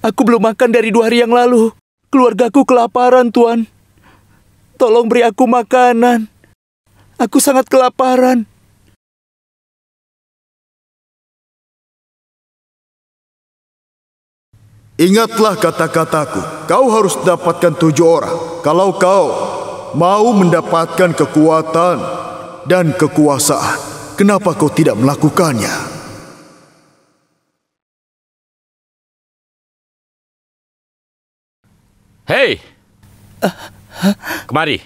Aku belum makan dari dua hari yang lalu. Keluargaku kelaparan, Tuan. Tolong beri aku makanan. Aku sangat kelaparan. Ingatlah kata-kataku, kau harus dapatkan tujuh orang. Kalau kau mau mendapatkan kekuatan dan kekuasaan, kenapa kau tidak melakukannya? Hei! Kemari.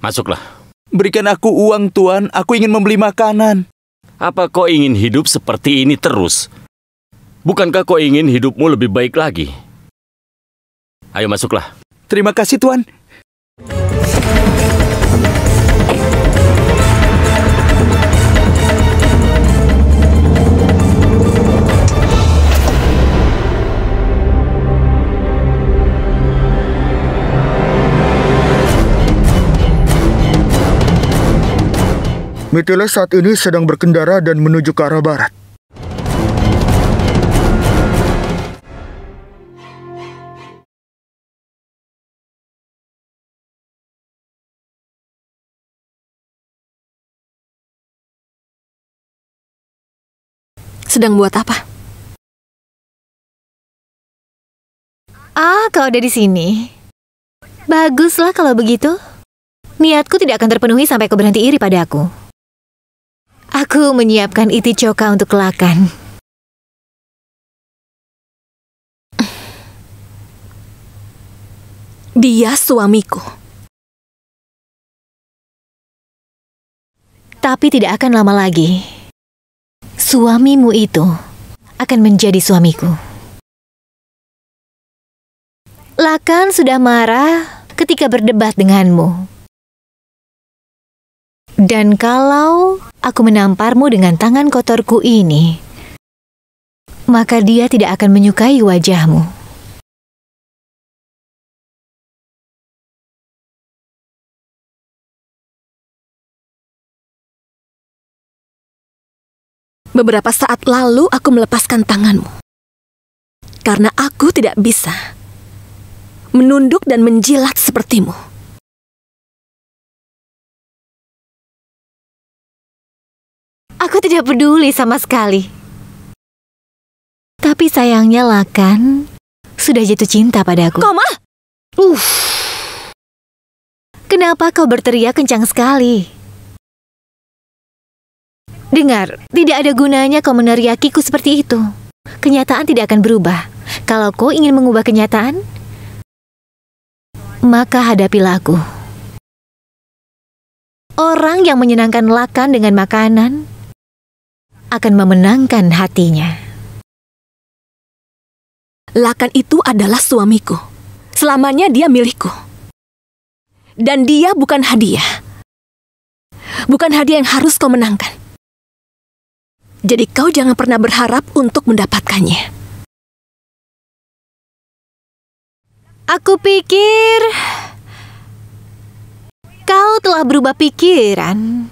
Masuklah. Berikan aku uang, Tuan. Aku ingin membeli makanan. Apa kau ingin hidup seperti ini terus? Bukankah kau ingin hidupmu lebih baik lagi? Ayo masuklah. Terima kasih, Tuan. Mitile saat ini sedang berkendara dan menuju ke arah barat. Sedang buat apa? Ah, kau ada di sini. Baguslah kalau begitu. Niatku tidak akan terpenuhi sampai kau berhenti iri pada aku. Aku menyiapkan iti coka untuk Lakan. Dia suamiku. Tapi tidak akan lama lagi. Suamimu itu akan menjadi suamiku. Lakan sudah marah ketika berdebat denganmu. Dan kalau aku menamparmu dengan tangan kotorku ini, maka dia tidak akan menyukai wajahmu. Beberapa saat lalu aku melepaskan tanganmu. Karena aku tidak bisa menunduk dan menjilat sepertimu. Aku tidak peduli sama sekali. Tapi sayangnya Lakan sudah jatuh cinta padaku. Koma! Uff. Kenapa kau berteriak kencang sekali? Dengar, tidak ada gunanya kau meneriakiku seperti itu. Kenyataan tidak akan berubah. Kalau kau ingin mengubah kenyataan, maka hadapilah aku. Orang yang menyenangkan lakan dengan makanan akan memenangkan hatinya. Lakan itu adalah suamiku. Selamanya dia milikku. Dan dia bukan hadiah. Bukan hadiah yang harus kau menangkan. Jadi kau jangan pernah berharap untuk mendapatkannya. Aku pikir kau telah berubah pikiran.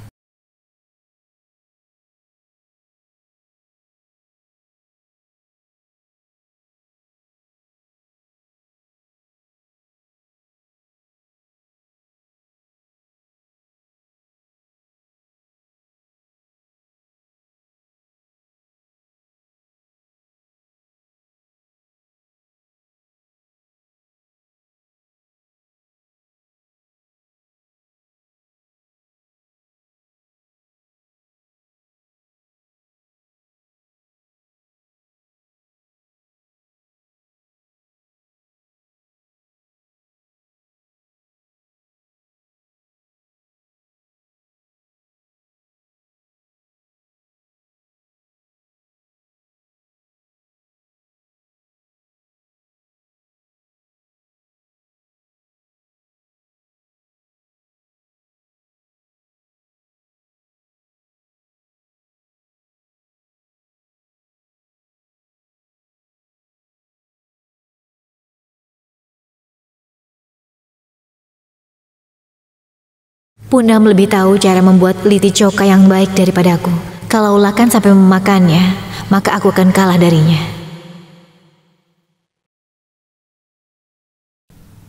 Punam lebih tahu cara membuat liti coka yang baik daripada aku. Kalau Lakan sampai memakannya, maka aku akan kalah darinya.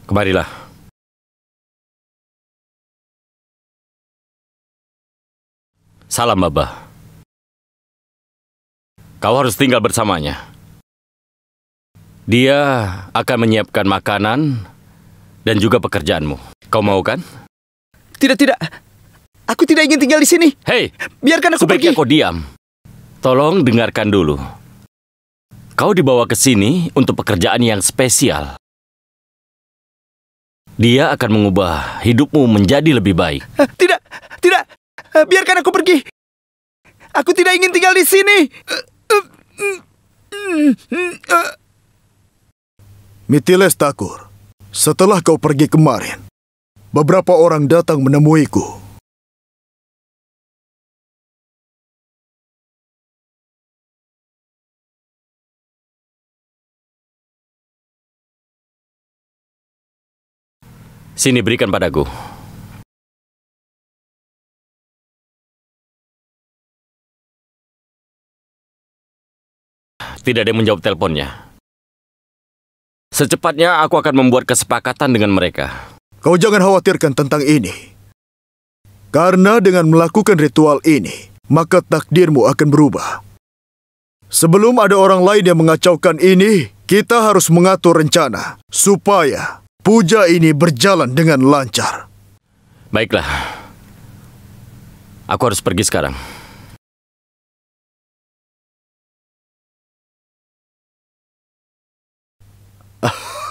Kembalilah. Salam, Baba. Kau harus tinggal bersamanya. Dia akan menyiapkan makanan dan juga pekerjaanmu. Kau mau kan? Tidak, tidak. Aku tidak ingin tinggal di sini. Hei, biarkan aku sebaiknya pergi. kau diam. Tolong dengarkan dulu. Kau dibawa ke sini untuk pekerjaan yang spesial. Dia akan mengubah hidupmu menjadi lebih baik. Eh, tidak, tidak. Eh, biarkan aku pergi. Aku tidak ingin tinggal di sini. Mitiles Takur, setelah kau pergi kemarin, beberapa orang datang menemuiku. Sini berikan padaku. Tidak ada yang menjawab teleponnya. Secepatnya aku akan membuat kesepakatan dengan mereka. Kau jangan khawatirkan tentang ini. Karena dengan melakukan ritual ini, maka takdirmu akan berubah. Sebelum ada orang lain yang mengacaukan ini, kita harus mengatur rencana supaya puja ini berjalan dengan lancar. Baiklah. Aku harus pergi sekarang.